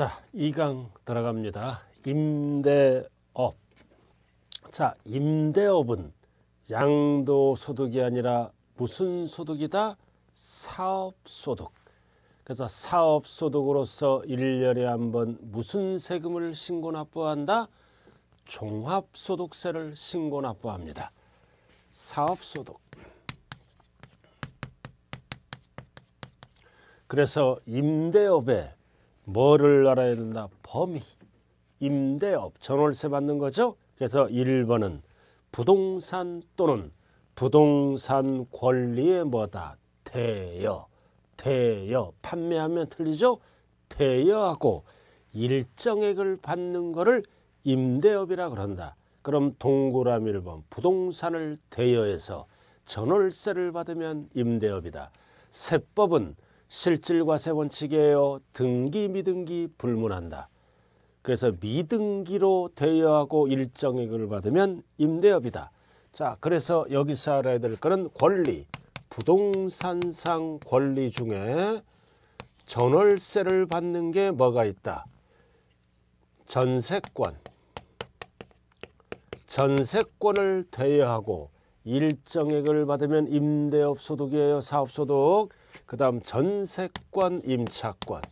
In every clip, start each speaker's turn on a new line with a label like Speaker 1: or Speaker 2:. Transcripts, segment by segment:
Speaker 1: 자, 2강 들어갑니다. 임대업. 자, 임대업은 양도 소득이 아니라 무슨 소득이다? 사업 소득. 그래서 사업 소득으로서 1년에 한 번 무슨 세금을 신고 납부한다? 종합 소득세를 신고 납부합니다. 사업 소득. 그래서 임대업에 뭐를 알아야 된다? 범위, 임대업, 전월세 받는 거죠. 그래서 1번은 부동산 또는 부동산 권리의 뭐다? 대여, 대여. 판매하면 틀리죠? 대여하고 일정액을 받는 거를 임대업이라 그런다. 그럼 동그라미 1번 부동산을 대여해서 전월세를 받으면 임대업이다. 세법은 실질과세 번칙이에요 등기 미등기 불문한다. 그래서 미등기로 대여하고 일정액을 받으면 임대업이다. 자, 그래서 여기서 알아야 될 거는 권리, 부동산상 권리 중에 전월세를 받는 게 뭐가 있다. 전세권, 전세권을 대여하고 일정액을 받으면 임대업 소득이에요. 사업소득. 그 다음 전세권 임차권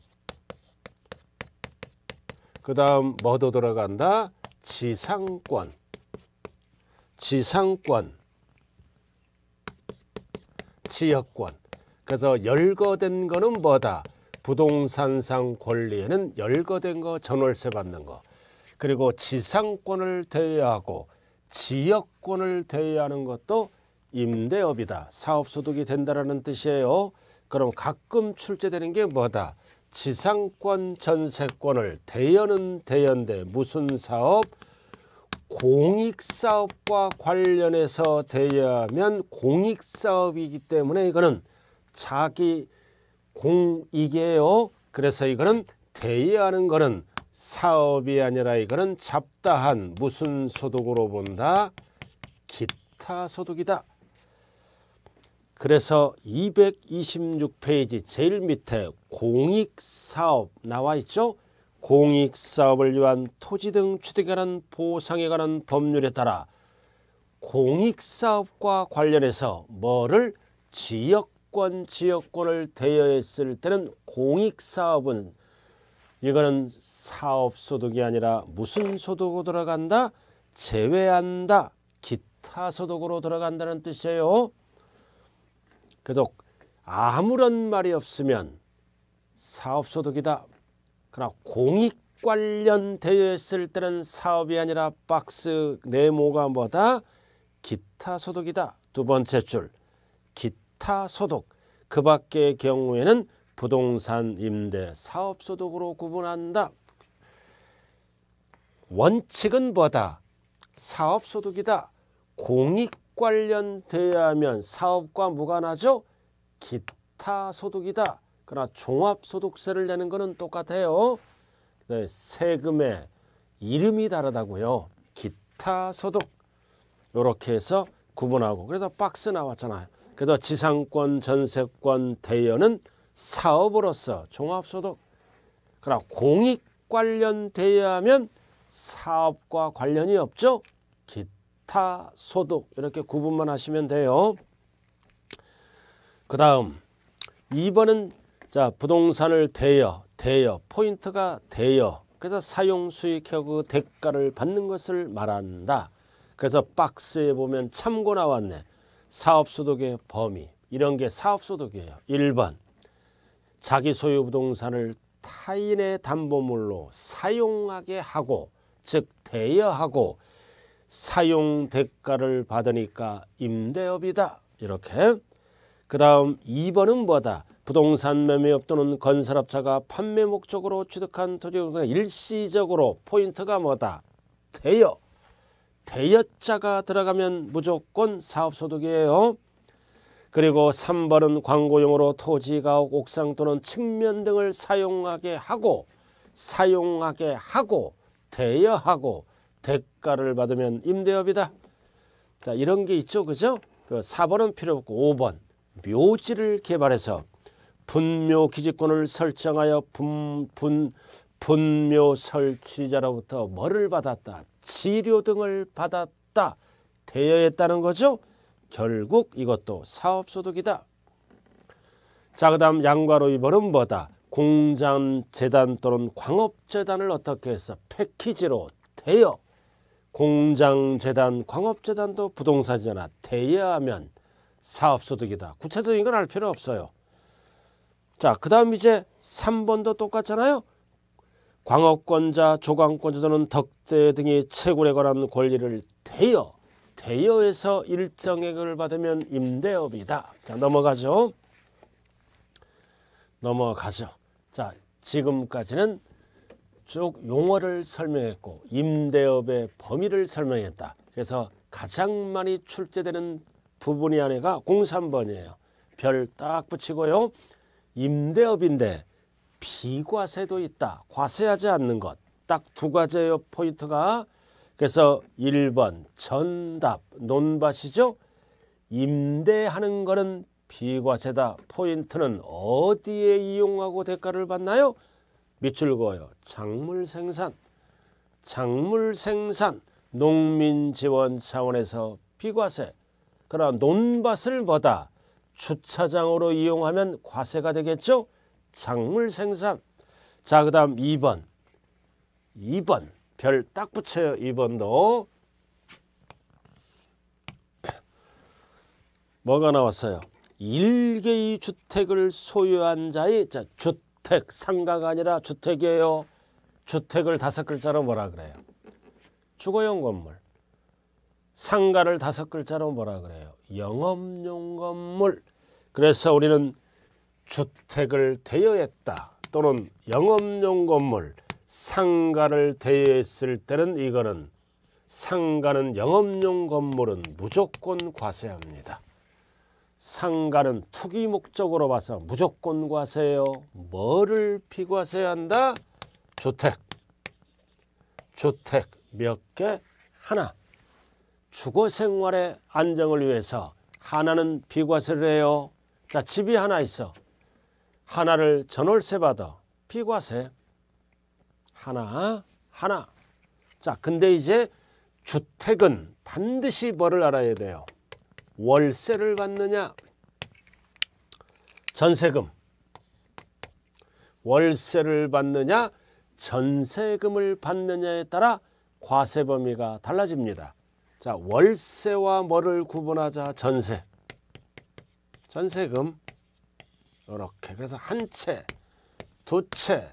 Speaker 1: 그 다음 뭐도 들어간다 지상권 지상권 지역권 그래서 열거된 거는 뭐다 부동산상 권리에는 열거된 거 전월세 받는 거 그리고 지상권을 대여하고 지역권을 대여하는 것도 임대업이다 사업소득이 된다라는 뜻이에요. 그럼 가끔 출제되는 게 뭐다? 지상권 전세권을 대여는 대여인데 무슨 사업? 공익사업과 관련해서 대여하면 공익사업이기 때문에 이거는 자기 공익이에요. 그래서 이거는 대여하는 거는 사업이 아니라 이거는 잡다한 무슨 소득으로 본다? 기타 소득이다. 그래서 226페이지 제일 밑에 공익사업 나와 있죠. 공익사업을 위한 토지 등 취득에 관한 보상에 관한 법률에 따라 공익사업과 관련해서 뭐를 지역권 지역권을 대여했을 때는 공익사업은 이거는 사업소득이 아니라 무슨 소득으로 들어간다? 제외한다. 기타 소득으로 들어간다는 뜻이에요. 그래서 아무런 말이 없으면 사업소득이다. 그러나 공익 관련되어 을 때는 사업이 아니라 박스 네모가 뭐다? 기타 소득이다. 두 번째 줄 기타 소득 그 밖의 경우에는 부동산 임대 사업 소득으로 구분한다. 원칙은 뭐다? 사업 소득이다. 공익 관련돼야 면 사업과 무관하죠. 기타 소득이다. 그러나 종합소득세를 내는 것은 똑같아요. 네, 세금의 이름이 다르다고요. 기타 소득 이렇게 해서 구분하고 그래서 박스 나왔잖아요. 그래서 지상권, 전세권, 대여는 사업으로서 종합소득 그러나 공익 관련돼야 하면 사업과 관련이 없죠. 타, 소득 이렇게 구분만 하시면 돼요. 그 다음 2번은 자 부동산을 대여, 대여, 포인트가 대여. 그래서 사용 수익하고 대가를 받는 것을 말한다. 그래서 박스에 보면 참고 나왔네. 사업소득의 범위. 이런 게 사업소득이에요. 1번 자기 소유 부동산을 타인의 담보물로 사용하게 하고 즉 대여하고 사용 대가를 받으니까 임대업이다. 이렇게. 그 다음 2번은 뭐다? 부동산 매매업 또는 건설업자가 판매 목적으로 취득한 토지 공사 일시적으로 포인트가 뭐다? 대여. 대여자가 들어가면 무조건 사업소득이에요. 그리고 3번은 광고용으로 토지, 가옥, 옥상 또는 측면 등을 사용하게 하고 사용하게 하고 대여하고 대가를 받으면 임대업이다. 자, 이런 게 있죠. 그죠? 그 4번은 필요 없고 5번 묘지를 개발해서 분묘 기지권을 설정하여 분, 분, 분묘 설치자로부터 뭐를 받았다. 치료 등을 받았다. 대여했다는 거죠. 결국 이것도 사업소득이다. 자, 그 다음 양과로 이번은 뭐다? 공장, 재단 또는 광업재단을 어떻게 해서 패키지로 대여 공장재단, 광업재단도 부동산이잖아. 대여하면 사업소득이다. 구체적인 건 알 필요 없어요. 자, 그 다음 이제 3번도 똑같잖아요. 광업권자, 조광권자 또는 덕대 등이 채굴에 관한 권리를 대여, 대여해서 일정액을 받으면 임대업이다. 자, 넘어가죠. 넘어가죠. 자, 지금까지는 쭉 용어를 설명했고 임대업의 범위를 설명했다. 그래서 가장 많이 출제되는 부분이 안에가 03번이에요. 별 딱 붙이고요. 임대업인데 비과세도 있다. 과세하지 않는 것. 딱 두 가지의 포인트가 그래서 1번 전답 논밭이죠. 임대하는 거는 비과세다. 포인트는 어디에 이용하고 대가를 받나요? 밑줄 그어요. 작물 생산, 작물 생산, 농민 지원 차원에서 비과세, 그러나 논밭을 뭐다? 주차장으로 이용하면 과세가 되겠죠? 작물 생산. 자, 그 다음 2번. 2번. 별 딱 붙여요. 2번도. 뭐가 나왔어요? 일개의 주택을 소유한 자의 자, 주택. 주택, 상가가 아니라 주택이에요. 주택을 다섯 글자로 뭐라 그래요? 주거용 건물. 상가를 다섯 글자로 뭐라 그래요? 영업용 건물. 그래서 우리는 주택을 대여했다 또는 영업용 건물, 상가를 대여했을 때는 이거는 상가는 영업용 건물은 무조건 과세합니다. 상가는 투기 목적으로 봐서 무조건 과세요. 뭐를 비과세해야 한다? 주택. 주택 몇 개? 하나. 주거 생활의 안정을 위해서 하나는 비과세를 해요. 자, 집이 하나 있어. 하나를 전월세 받아. 비과세. 하나, 하나. 자, 근데 이제 주택은 반드시 뭐를 알아야 돼요. 월세를 받느냐 전세금 월세를 받느냐 전세금을 받느냐에 따라 과세 범위가 달라집니다. 자 월세와 뭐를 구분하자 전세 전세금 이렇게 그래서 한 채, 두 채,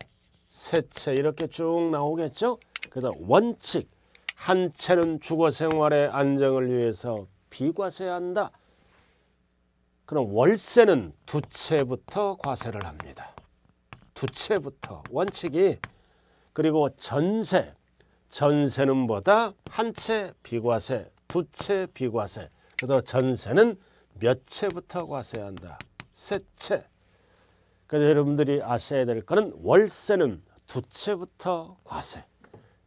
Speaker 1: 세 채 이렇게 쭉 나오겠죠? 그래서 원칙 한 채는 주거 생활의 안정을 위해서 비과세한다. 그럼 월세는 두 채부터 과세를 합니다. 두 채부터 원칙이 그리고 전세 전세는 뭐다? 한 채 비과세, 두 채 비과세. 그래서 전세는 몇 채부터 과세한다? 세 채. 그래서 여러분들이 아셔야 될 거는 월세는 두 채부터 과세.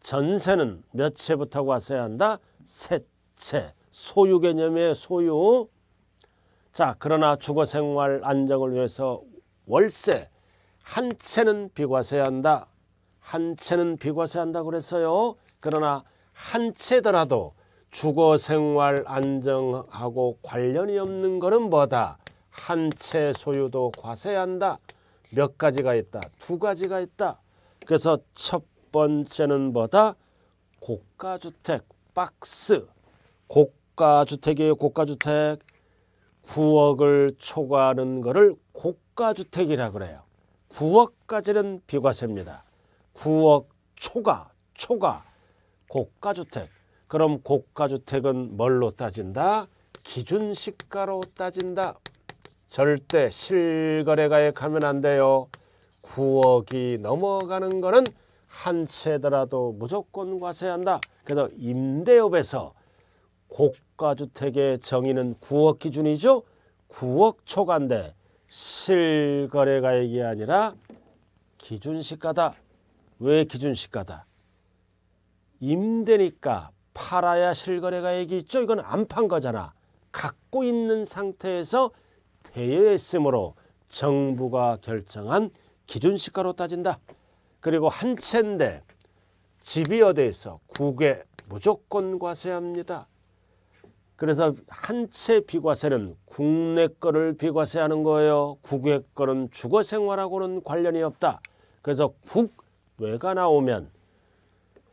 Speaker 1: 전세는 몇 채부터 과세한다? 세 채. 소유 개념의 소유 자 그러나 주거생활 안정을 위해서 월세 한 채는 비과세야 한다. 한 채는 비과세한다 그랬어요. 그러나 한 채더라도 주거생활 안정하고 관련이 없는 거는 뭐다. 한 채 소유도 과세한다. 몇 가지가 있다. 두 가지가 있다. 그래서 첫 번째는 뭐다. 고가주택 박스. 고가 고가주택이에요. 고가주택. 9억을 초과하는 거를 고가주택이라 그래요. 9억까지는 비과세입니다. 9억 초과, 초과, 고가주택. 그럼 고가주택은 뭘로 따진다? 기준시가로 따진다. 절대 실거래가에 가면 안 돼요. 9억이 넘어가는 거는 한 채더라도 무조건 과세한다. 그래서 임대업에서 곡 고가주택의 정의는 9억 기준이죠. 9억 초과인데 실거래가액이 아니라 기준시가다. 왜 기준시가다? 임대니까 팔아야 실거래가액이 있죠. 이건 안 판 거잖아. 갖고 있는 상태에서 대여했으므로 정부가 결정한 기준시가로 따진다. 그리고 한 채인데 집이 어디에 있 국에 무조건 과세합니다. 그래서 한 채 비과세는 국내 거를 비과세하는 거예요. 국외 거는 주거 생활하고는 관련이 없다. 그래서 국외가 나오면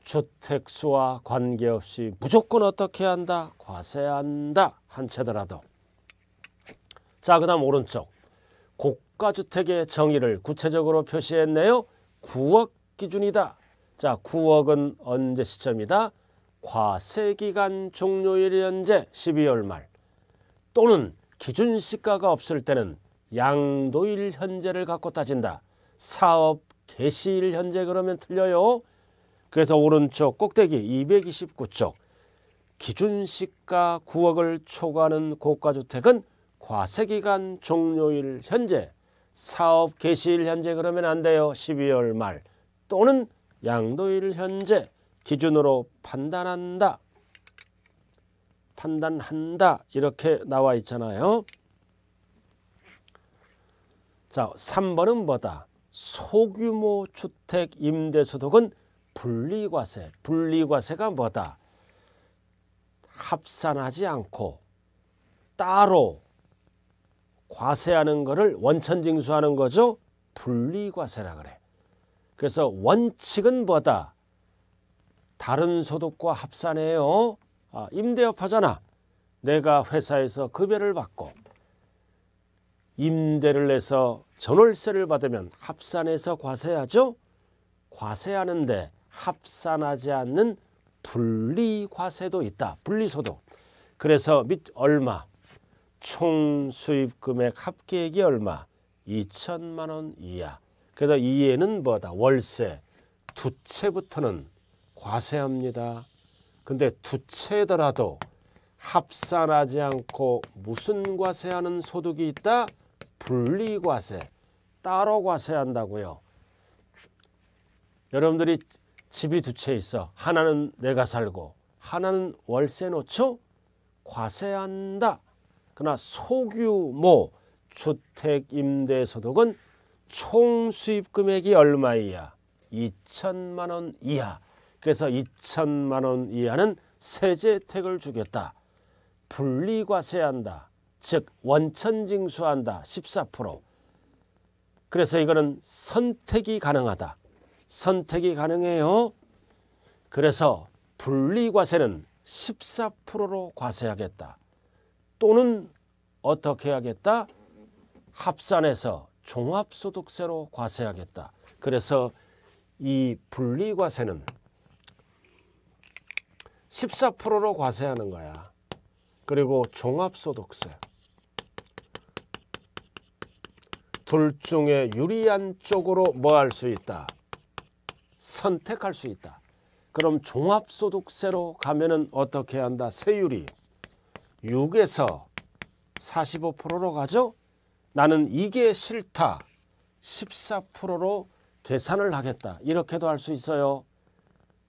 Speaker 1: 주택수와 관계없이 무조건 어떻게 한다? 과세한다. 한 채더라도. 자, 그 다음 오른쪽. 고가주택의 정의를 구체적으로 표시했네요. 9억 기준이다. 자, 9억은 언제 시점이다? 과세기간 종료일 현재 12월 말 또는 기준 시가가 없을 때는 양도일 현재를 갖고 따진다. 사업 개시일 현재 그러면 틀려요. 그래서 오른쪽 꼭대기 229쪽 기준 시가 9억을 초과하는 고가주택은 과세기간 종료일 현재 사업 개시일 현재 그러면 안 돼요. 12월 말 또는 양도일 현재 기준으로 판단한다. 판단한다 이렇게 나와 있잖아요. 자, 3번은 뭐다? 소규모 주택 임대소득은 분리과세. 분리과세가 뭐다? 합산하지 않고 따로 과세하는 것을 원천징수하는 거죠. 분리과세라 그래. 그래서 원칙은 뭐다? 다른 소득과 합산해요. 아, 임대업 하잖아. 내가 회사에서 급여를 받고 임대를 내서 전월세를 받으면 합산해서 과세하죠. 과세하는데 합산하지 않는 분리과세도 있다. 분리소득. 그래서 밑 얼마 총 수입 금액 합계액이 얼마 2천만 원 이하. 그래서 이에는 뭐다 월세 두 채부터는 과세합니다. 근데 두 채더라도 합산하지 않고 무슨 과세하는 소득이 있다? 분리과세, 따로 과세한다고요. 여러분들이 집이 두 채 있어. 하나는 내가 살고 하나는 월세 놓죠? 과세한다. 그러나 소규모 주택 임대소득은 총 수입 금액이 얼마이야? 2천만 원 이하. 그래서 2천만 원 이하는 세제 혜택을 주겠다. 분리과세한다. 즉 원천징수한다. 14%. 그래서 이거는 선택이 가능하다. 선택이 가능해요. 그래서 분리과세는 14%로 과세하겠다. 또는 어떻게 하겠다? 합산해서 종합소득세로 과세하겠다. 그래서 이 분리과세는 14%로 과세하는 거야. 그리고 종합소득세. 둘 중에 유리한 쪽으로 뭐 할 수 있다? 선택할 수 있다. 그럼 종합소득세로 가면은 어떻게 한다? 세율이 6에서 45%로 가죠? 나는 이게 싫다. 14%로 계산을 하겠다. 이렇게도 할 수 있어요.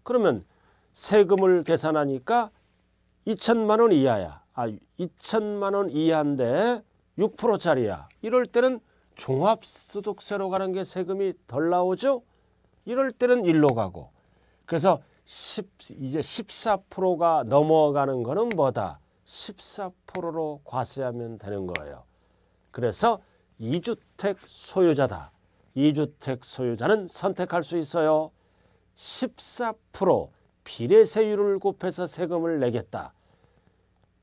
Speaker 1: 그러면 세금을 계산하니까 2천만 원 이하야. 아, 2천만 원 이하인데 6%짜리야. 이럴 때는 종합소득세로 가는 게 세금이 덜 나오죠. 이럴 때는 일로 가고. 그래서 10, 이제 14%가 넘어가는 거는 뭐다? 14%로 과세하면 되는 거예요. 그래서 2주택 소유자다. 2주택 소유자는 선택할 수 있어요. 14% 비례세율을 곱해서 세금을 내겠다.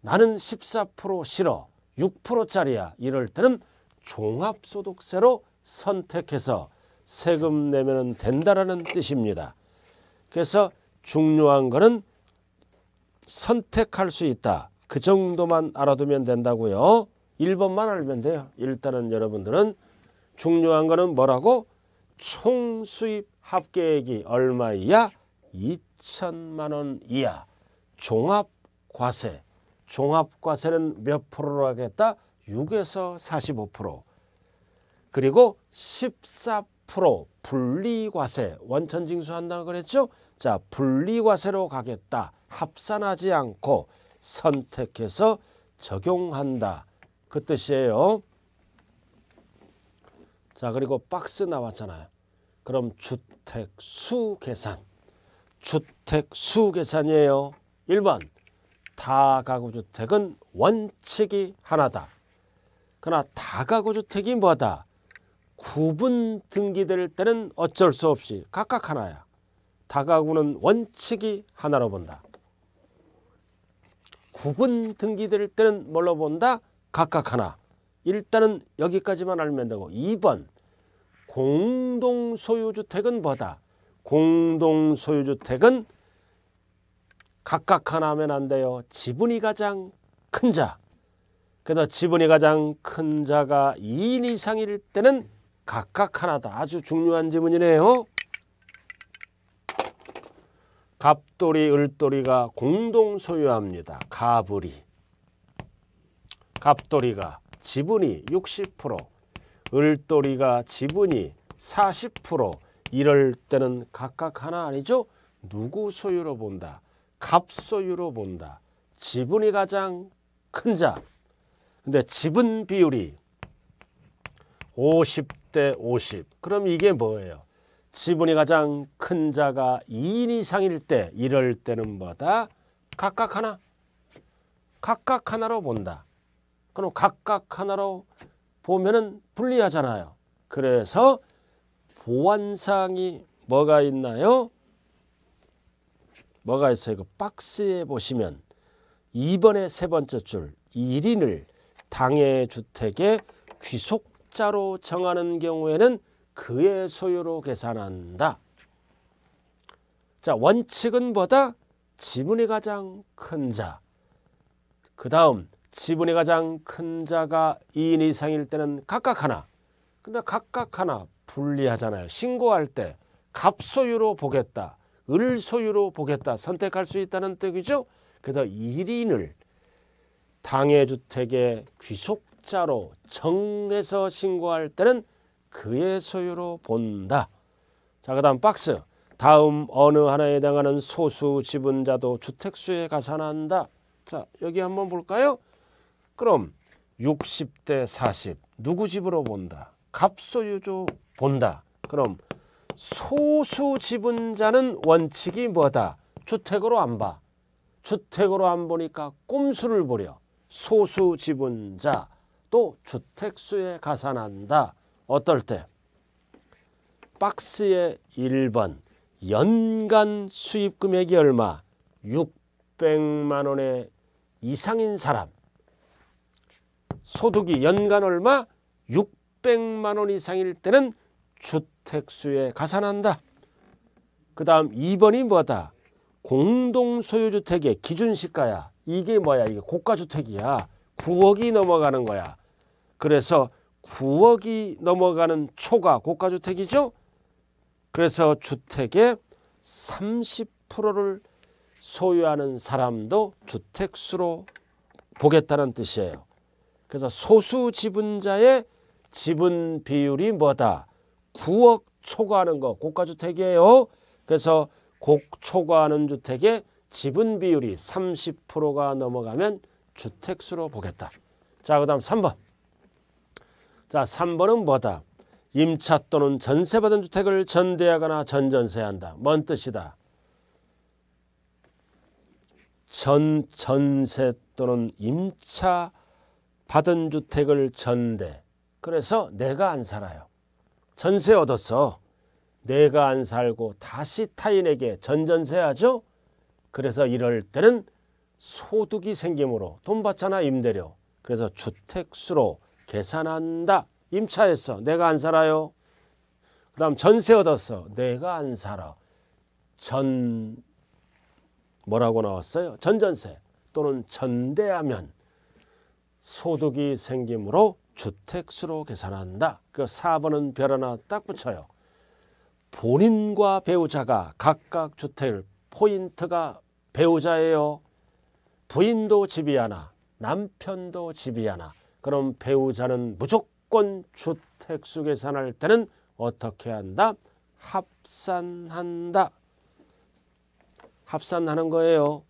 Speaker 1: 나는 14% 싫어 6%짜리야 이럴 때는 종합소득세로 선택해서 세금 내면 된다라는 뜻입니다. 그래서 중요한 거는 선택할 수 있다. 그 정도만 알아두면 된다고요. 1번만 알면 돼요. 일단은 여러분들은 중요한 거는 뭐라고? 총수입 합계액이 얼마이야? 2 8천만 원 이하 종합과세 종합과세는 몇 프로로 하겠다? 6에서 45% 그리고 14% 분리과세 원천징수 한다고 그랬죠? 자 분리과세로 가겠다 합산하지 않고 선택해서 적용한다 그 뜻이에요 자 그리고 박스 나왔잖아요 그럼 주택수 계산 주택 수 계산이에요. 1번 다가구주택은 원칙이 하나다. 그러나 다가구주택이 뭐다? 구분 등기될 때는 어쩔 수 없이 각각 하나야. 다가구는 원칙이 하나로 본다. 구분 등기될 때는 뭘로 본다? 각각 하나. 일단은 여기까지만 알면 되고 2번 공동소유주택은 뭐다? 공동 소유주택은 각각 하나면 안 돼요. 지분이 가장 큰 자. 그래서 지분이 가장 큰 자가 2인 이상일 때는 각각 하나다. 아주 중요한 지문이네요. 갑돌이, 을돌이가 공동 소유합니다. 가불이. 갑돌이가 지분이 60%, 을돌이가 지분이 40%, 이럴 때는 각각 하나 아니죠? 누구 소유로 본다. 값 소유로 본다. 지분이 가장 큰 자. 근데 지분 비율이 50 대 50. 그럼 이게 뭐예요? 지분이 가장 큰 자가 2인 이상일 때 이럴 때는 뭐다? 각각 하나. 각각 하나로 본다. 그럼 각각 하나로 보면은 불리하잖아요. 그래서 보완사항이 뭐가 있나요? 뭐가 있어요? 그 박스에 보시면 2번의 세 번째 줄 1인을 당해 주택의 귀속자로 정하는 경우에는 그의 소유로 계산한다. 자 원칙은 뭐다? 지분이 가장 큰 자. 그 다음 지분이 가장 큰 자가 2인 이상일 때는 각각 하나. 근데 각각 하나 분리하잖아요. 신고할 때 갑소유로 보겠다. 을소유로 보겠다. 선택할 수 있다는 뜻이죠. 그래서 1인을 당해 주택의 귀속자로 정해서 신고할 때는 그의 소유로 본다. 자, 그 다음 박스. 다음 어느 하나에 해당하는 소수 지분자도 주택수에 가산한다. 자, 여기 한번 볼까요? 그럼 60대 40 누구 집으로 본다? 갑소유주 본다. 그럼 소수 지분자는 원칙이 뭐다? 주택으로 안 봐. 주택으로 안 보니까 꼼수를 부려. 소수 지분자 또 주택수에 가산한다. 어떨 때? 박스의 1번 연간 수입 금액이 얼마? 600만 원의 이상인 사람. 소득이 연간 얼마? 600만 원 이상일 때는 주택수에 가산한다. 그 다음 2번이 뭐다? 공동소유주택의 기준시가야. 이게 뭐야? 이게 고가주택이야. 9억이 넘어가는 거야. 그래서 9억이 넘어가는 초가 고가주택이죠. 그래서 주택의 30%를 소유하는 사람도 주택수로 보겠다는 뜻이에요. 그래서 소수 지분자의 지분 비율이 뭐다? 9억 초과하는 거 고가주택이에요. 그래서 곡 초과하는 주택의 지분 비율이 30%가 넘어가면 주택수로 보겠다. 자, 그 다음 3번. 자, 3번은 뭐다? 임차 또는 전세받은 주택을 전대하거나 전전세한다. 뭔 뜻이다? 전 전세 또는 임차 받은 주택을 전대. 그래서 내가 안 살아요. 전세 얻어서 내가 안 살고 다시 타인에게 전전세하죠. 그래서 이럴 때는 소득이 생기므로 돈 받잖아 임대료. 그래서 주택수로 계산한다. 임차해서 내가 안 살아요. 그 다음 전세 얻어서 내가 안 살아. 전 뭐라고 나왔어요? 전전세 또는 전대하면 소득이 생기므로 주택수로 계산한다. 그 4번은 별 하나 딱 붙여요. 본인과 배우자가 각각 주택을 포인트가 배우자예요. 부인도 집이 하나, 남편도 집이 하나. 그럼 배우자는 무조건 주택수 계산할 때는 어떻게 한다? 합산한다. 합산하는 거예요.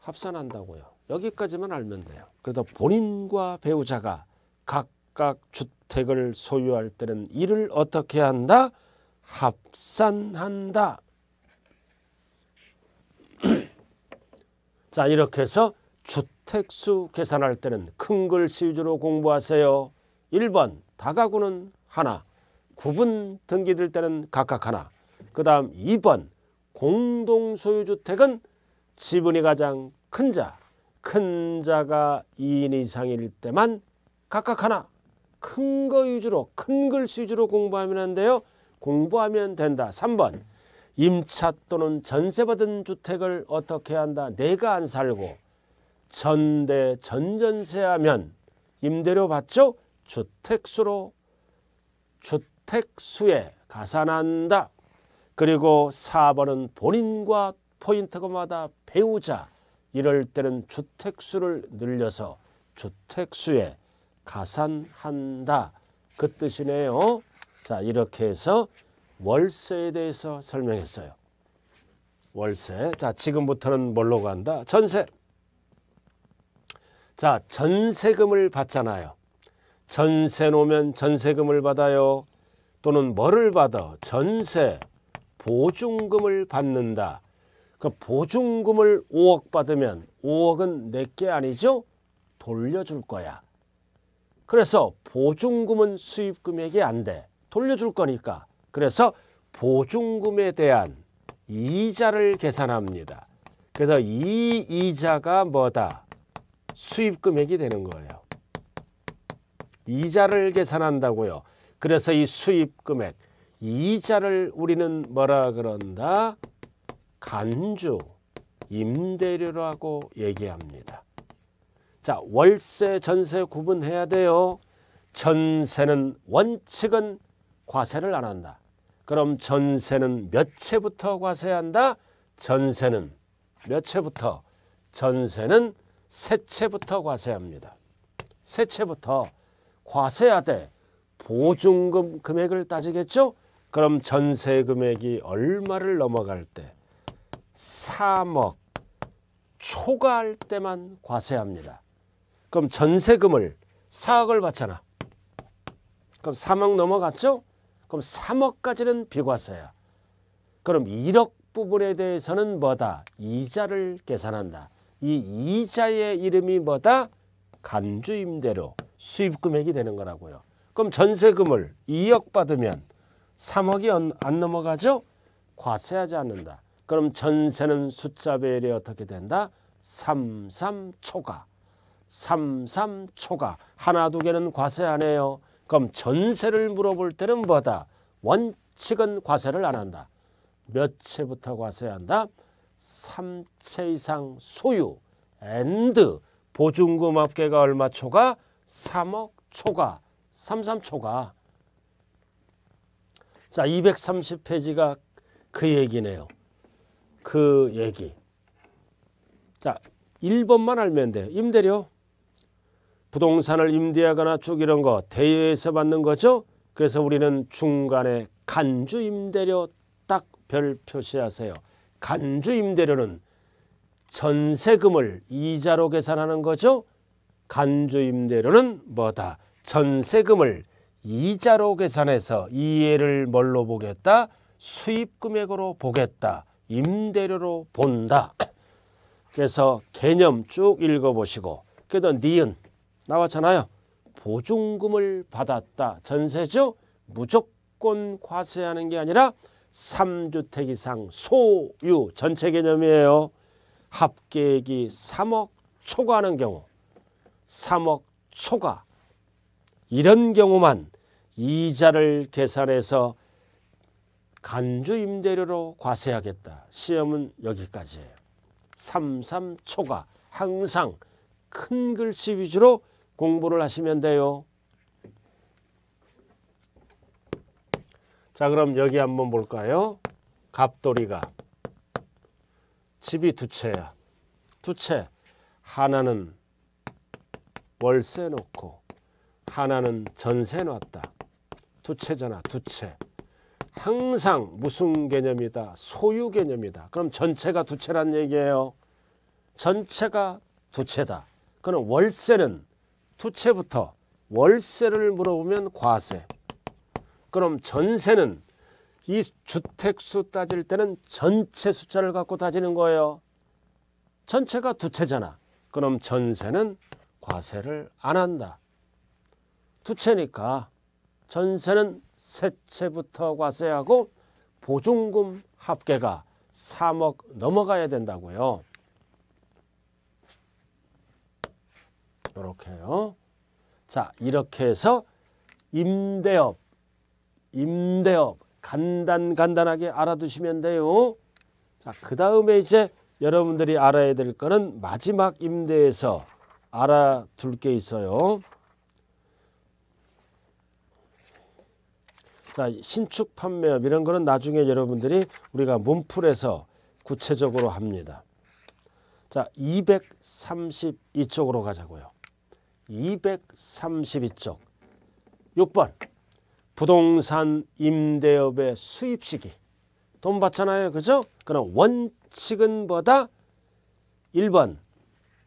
Speaker 1: 합산한다고요. 여기까지만 알면 돼요. 그래서 본인과 배우자가 각각 주택을 소유할 때는 이를 어떻게 한다? 합산한다. 자 이렇게 해서 주택수 계산할 때는 큰 글씨 위주로 공부하세요. 1번 다가구는 하나, 구분 등기될 때는 각각 하나. 그 다음 2번 공동소유주택은 지분이 가장 큰 자, 큰 자가 2인 이상일 때만 각각 하나 큰 거 위주로 큰 글씨 위주로 공부하면 안 돼요. 공부하면 된다. 3번 임차 또는 전세받은 주택을 어떻게 한다. 내가 안 살고 전대 전전세하면 임대료 받죠. 주택수로 주택수에 가산한다. 그리고 4번은 본인과 포인트금마다 배우자 이럴 때는 주택수를 늘려서 주택수에 가산한다. 그 뜻이네요. 자, 이렇게 해서 월세에 대해서 설명했어요. 월세. 자, 지금부터는 뭘로 간다? 전세. 자, 전세금을 받잖아요. 전세 놓으면 전세금을 받아요. 또는 뭐를 받아? 전세, 보증금을 받는다. 그 보증금을 5억 받으면 5억은 내게 아니죠? 돌려줄 거야. 그래서 보증금은 수입금액이 안 돼. 돌려줄 거니까. 그래서 보증금에 대한 이자를 계산합니다. 그래서 이 이자가 뭐다? 수입금액이 되는 거예요. 이자를 계산한다고요. 그래서 이 수입금액, 이자를 우리는 뭐라 그런다? 간주, 임대료라고 얘기합니다. 자, 월세, 전세 구분해야 돼요. 전세는 원칙은 과세를 안 한다. 그럼 전세는 몇 채부터 과세한다? 전세는 몇 채부터? 전세는 세 채부터 과세합니다. 세 채부터 과세하되 보증금 금액을 따지겠죠? 그럼 전세 금액이 얼마를 넘어갈 때 3억 초과할 때만 과세합니다. 그럼 전세금을 4억을 받잖아. 그럼 3억 넘어갔죠? 그럼 3억까지는 비과세야. 그럼 1억 부분에 대해서는 뭐다? 이자를 계산한다. 이 이자의 이름이 뭐다? 간주임대료 수입금액이 되는 거라고요. 그럼 전세금을 2억 받으면 3억이 안 넘어가죠? 과세하지 않는다. 그럼 전세는 숫자 배열이 어떻게 된다? 33초가. 삼삼초가 하나 두 개는 과세하네요. 그럼 전세를 물어볼 때는 뭐다? 원칙은 과세를 안 한다. 몇 채부터 과세한다? 3채 이상 소유 앤드 보증금 합계가 얼마 초가? 3억 초가. 33초가. 자 230페이지가 그 얘기네요. 그 얘기. 자 1번만 알면 돼요. 임대료 부동산을 임대하거나 쭉 이런 거 대여해서 받는 거죠. 그래서 우리는 중간에 간주 임대료 딱 별 표시하세요. 간주 임대료는 전세금을 이자로 계산하는 거죠. 간주 임대료는 뭐다? 전세금을 이자로 계산해서 이해를 뭘로 보겠다? 수입금액으로 보겠다. 임대료로 본다. 그래서 개념 쭉 읽어보시고 그래도 니은 나왔잖아요. 보증금을 받았다. 전세죠. 무조건 과세하는 게 아니라 3주택 이상 소유 전체 개념이에요. 합계액이 3억 초과하는 경우 3억 초과 이런 경우만 이자를 계산해서 간주임대료로 과세하겠다. 시험은 여기까지예요. 33초가 항상 큰 글씨 위주로 공부를 하시면 돼요. 자 그럼 여기 한번 볼까요? 갑돌이가 집이 두 채야. 두 채. 하나는 월세 놓고 하나는 전세 놨다. 두 채잖아. 두 채. 항상 무슨 개념이다. 소유 개념이다. 그럼 전체가 두 채란 얘기예요. 전체가 두 채다. 그럼 월세는 투채부터 월세를 물어보면 과세. 그럼 전세는 이 주택수 따질 때는 전체 숫자를 갖고 따지는 거예요. 전체가 두 채잖아. 그럼 전세는 과세를 안 한다. 두 채니까 전세는 세 채부터 과세하고 보증금 합계가 3억 넘어가야 된다고요. 이렇게요. 자, 이렇게 해서 임대업, 임대업 간단 간단하게 알아두시면 돼요. 자, 그 다음에 이제 여러분들이 알아야 될 거는 마지막 임대에서 알아둘 게 있어요. 자, 신축 판매업 이런 거는 나중에 여러분들이 우리가 몸풀에서 구체적으로 합니다. 자, 232쪽으로 가자고요. 232쪽 6번 부동산 임대업의 수입 시기 돈 받잖아요. 그죠? 그럼 원칙은 뭐다? 1번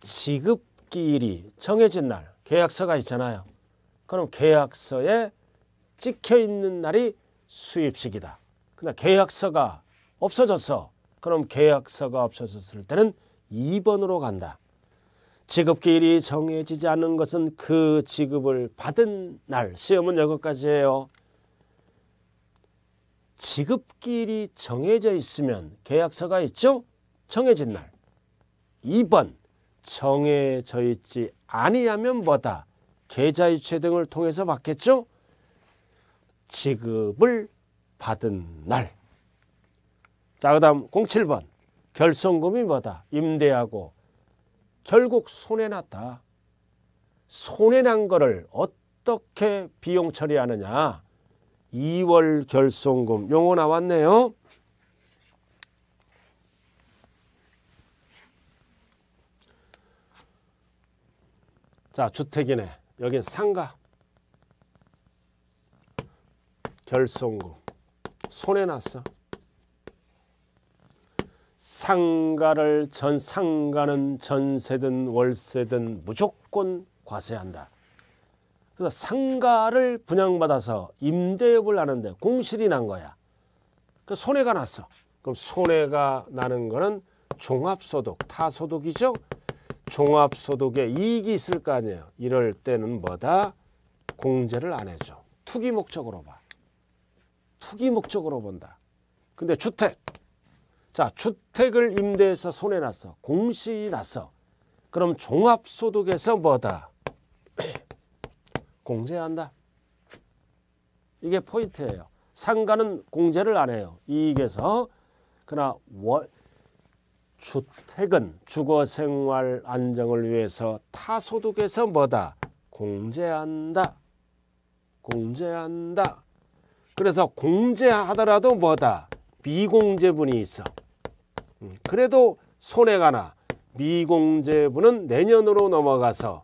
Speaker 1: 지급기일이 정해진 날 계약서가 있잖아요. 그럼 계약서에 찍혀있는 날이 수입식이다. 그러 그러니까 계약서가 없어졌어. 그럼 계약서가 없어졌을 때는 2번으로 간다. 지급길이 정해지지 않은 것은 그 지급을 받은 날 시험은 여기까지예요. 지급길이 정해져 있으면 계약서가 있죠? 정해진 날. 2번 정해져 있지 아니하면 뭐다? 계좌이체 등을 통해서 받겠죠? 지급을 받은 날. 자, 그 다음 07번 결손금이 뭐다? 임대하고 결국 손해 났다. 손해 난 거를 어떻게 비용 처리하느냐. 2월 결손금 용어 나왔네요. 자 주택이네. 여긴 상가. 결손금. 손해 났어. 상가를 전 상가는 전세든 월세든 무조건 과세한다. 그래서 상가를 분양받아서 임대업을 하는데 공실이 난 거야. 그 손해가 났어. 그럼 손해가 나는 거는 종합소득, 타소득이죠. 종합소득에 이익이 있을 거 아니에요. 이럴 때는 뭐다? 공제를 안 해줘. 투기 목적으로 봐. 투기 목적으로 본다. 근데 주택, 자, 주택을 임대해서 손해 났어. 공시 났어. 그럼 종합소득에서 뭐다? 공제한다. 이게 포인트예요. 상가는 공제를 안 해요. 이익에서. 그러나 월, 주택은 주거생활 안정을 위해서 타소득에서 뭐다? 공제한다. 공제한다. 그래서 공제하더라도 뭐다? 비공제분이 있어. 그래도 손해가 나 미공제분은 내년으로 넘어가서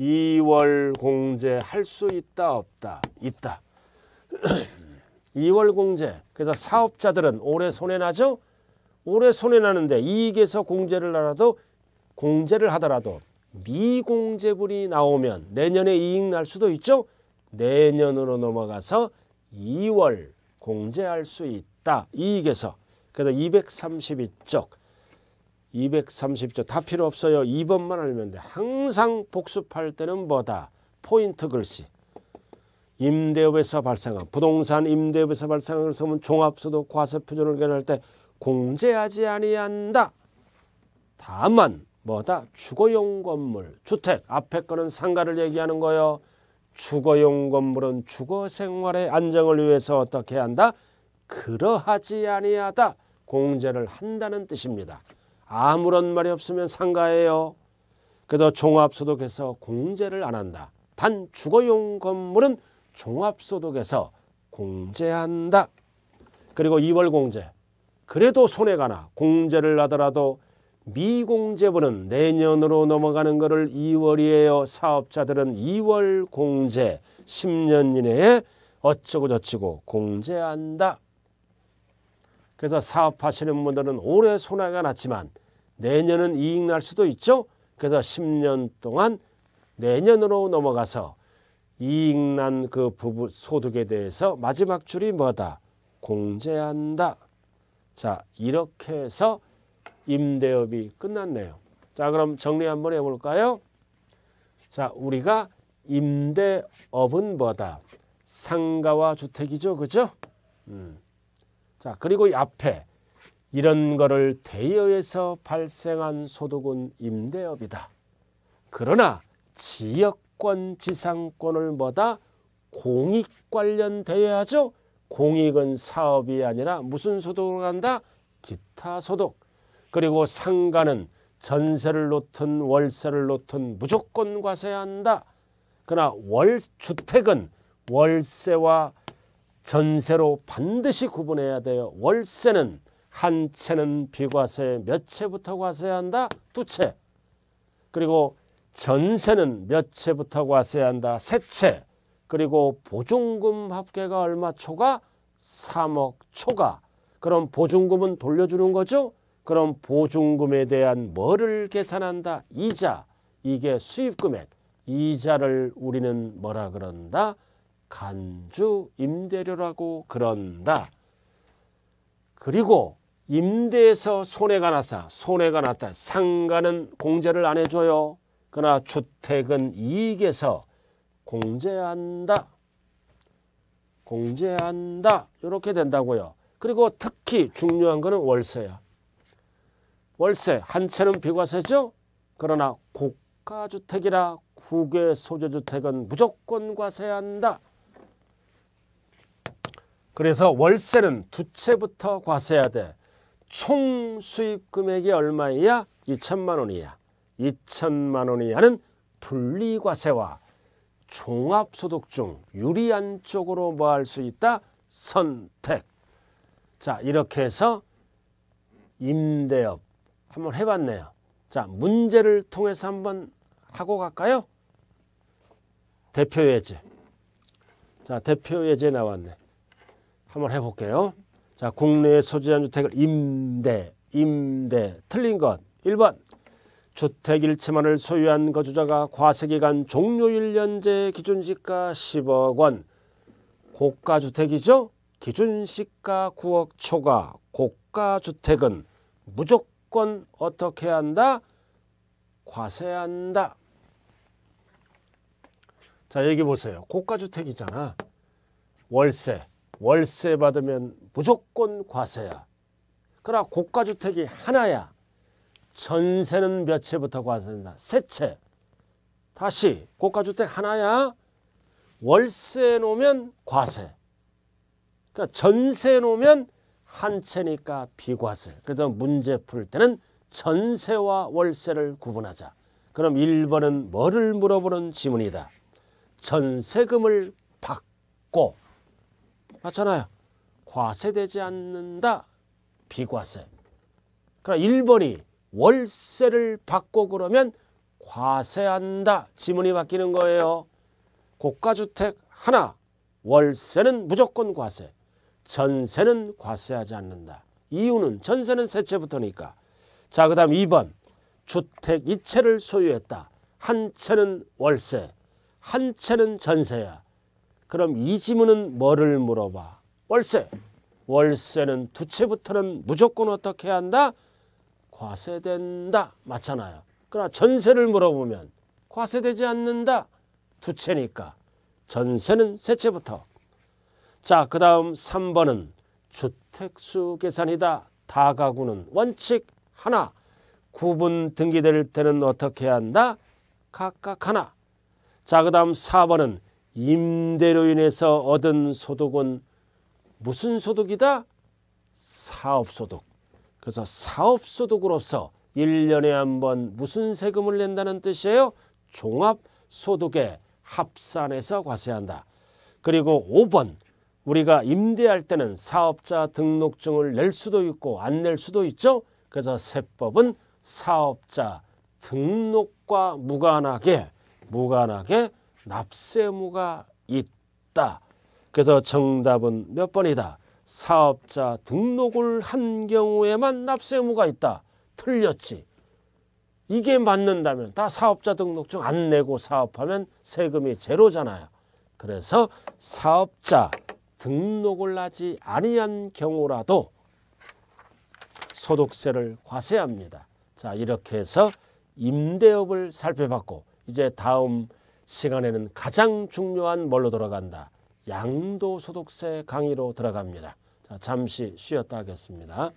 Speaker 1: 2월 공제할 수 있다 없다 있다 2월 공제 그래서 사업자들은 올해 손해나죠 올해 손해나는데 이익에서 공제를 하라도 공제를 하더라도 미공제분이 나오면 내년에 이익 날 수도 있죠 내년으로 넘어가서 2월 공제할 수 있다 이익에서 그래서 232쪽 230쪽 다 필요 없어요. 2번만 알면 돼. 항상 복습할 때는 뭐다? 포인트 글씨. 임대업에서 발생한 부동산 임대업에서 발생한 소문 종합소득 과세표준을 계산할 때 공제하지 아니한다. 다만 뭐다? 주거용 건물, 주택 앞에 거는 상가를 얘기하는 거요. 주거용 건물은 주거 생활의 안정을 위해서 어떻게 한다? 그러하지 아니하다. 공제를 한다는 뜻입니다. 아무런 말이 없으면 상가해요 그래서 종합소득에서 공제를 안 한다. 단 주거용 건물은 종합소득에서 공제한다. 그리고 2월 공제. 그래도 손해가 나 공제를 하더라도 미공제분은 내년으로 넘어가는 것을 2월이에요. 사업자들은 2월 공제 10년 이내에 어쩌고저쩌고 공제한다. 그래서 사업하시는 분들은 올해 손해가 났지만 내년은 이익 날 수도 있죠. 그래서 10년 동안 내년으로 넘어가서 이익 난 그 부부 소득에 대해서 마지막 줄이 뭐다? 공제한다. 자, 이렇게 해서 임대업이 끝났네요. 자, 그럼 정리 한번 해볼까요? 자, 우리가 임대업은 뭐다? 상가와 주택이죠. 그죠? 음. 자, 그리고 이 앞에 이런 거를 대여해서 발생한 소득은 임대업이다. 그러나 지역권, 지상권을 뭐다? 공익 관련 대여하죠. 공익은 사업이 아니라 무슨 소득으로 간다? 기타 소득. 그리고 상가는 전세를 놓든 월세를 놓든 무조건 과세한다. 그러나 월 주택은 월세와 전세로 반드시 구분해야 돼요. 월세는 한 채는 비과세 몇 채부터 과세해야 한다? 두 채. 그리고 전세는 몇 채부터 과세해야 한다? 세 채. 그리고 보증금 합계가 얼마 초과? 3억 초과. 그럼 보증금은 돌려주는 거죠? 그럼 보증금에 대한 뭐를 계산한다? 이자. 이게 수입금액. 이자를 우리는 뭐라 그런다? 간주 임대료라고 그런다. 그리고 임대에서 손해가 났다. 손해가 났다. 상가는 공제를 안 해줘요. 그러나 주택은 이익에서 공제한다. 공제한다. 이렇게 된다고요. 그리고 특히 중요한 거는 월세야. 월세 한 채는 비과세죠. 그러나 고가주택이라 국외 소재주택은 무조건 과세한다. 그래서 월세는 두 채부터 과세해야 돼. 총 수입 금액이 얼마이야? 2천만 원이야. 2천만 원이야는 분리과세와 종합소득 중 유리한 쪽으로 뭐 할 수 있다? 선택. 자 이렇게 해서 임대업 한번 해봤네요. 자 문제를 통해서 한번 하고 갈까요? 대표 예제. 자 대표 예제 나왔네. 한번 해볼게요. 자, 국내에 소재한 주택을 임대, 임대. 틀린 것. 1번. 주택 일체만을 소유한 거주자가 과세기간 종료 1년제 기준시가 10억 원. 고가주택이죠. 기준시가 9억 초과. 고가주택은 무조건 어떻게 한다? 과세한다. 자, 여기 보세요. 고가주택이잖아. 월세. 월세 받으면 무조건 과세야. 그러나 고가주택이 하나야. 전세는 몇 채부터 과세된다. 세 채. 다시 고가주택 하나야. 월세 놓으면 과세. 그러니까 전세 놓으면 한 채니까 비과세. 그래서 문제 풀 때는 전세와 월세를 구분하자. 그럼 1번은 뭐를 물어보는 지문이다. 전세금을 받고 맞잖아요. 과세되지 않는다. 비과세. 그러나 일이 월세를 받고 그러면 과세한다. 지문이 바뀌는 거예요. 고가주택 하나. 월세는 무조건 과세. 전세는 과세하지 않는다. 이유는 전세는 세채부터니까. 자, 그 다음 2번. 주택 2채를 소유했다. 한 채는 월세, 한 채는 전세야. 그럼 이 지문은 뭐를 물어봐? 월세. 월세는 두 채부터는 무조건 어떻게 한다? 과세된다. 맞잖아요. 그러나 전세를 물어보면 과세되지 않는다. 두 채니까. 전세는 세 채부터. 자, 그 다음 3번은 주택수 계산이다. 다가구는 원칙 하나. 구분 등기될 때는 어떻게 한다? 각각 하나. 자, 그 다음 4번은 임대로 인해서 얻은 소득은 무슨 소득이다? 사업소득. 그래서 사업소득으로서 1년에 한 번 무슨 세금을 낸다는 뜻이에요? 종합소득에 합산해서 과세한다. 그리고 5번 우리가 임대할 때는 사업자 등록증을 낼 수도 있고 안 낼 수도 있죠. 그래서 세법은 사업자 등록과 무관하게 무관하게 납세무가 있다. 그래서 정답은 몇 번이다. 사업자 등록을 한 경우에만 납세무가 있다. 틀렸지. 이게 맞는다면 다 사업자 등록증 안 내고 사업하면 세금이 제로잖아요. 그래서 사업자 등록을 하지 아니한 경우라도 소득세를 과세합니다. 자 이렇게 해서 임대업을 살펴봤고 이제 다음 시간에는 가장 중요한 뭘로 돌아간다. 양도소득세 강의로 들어갑니다. 자, 잠시 쉬었다 하겠습니다.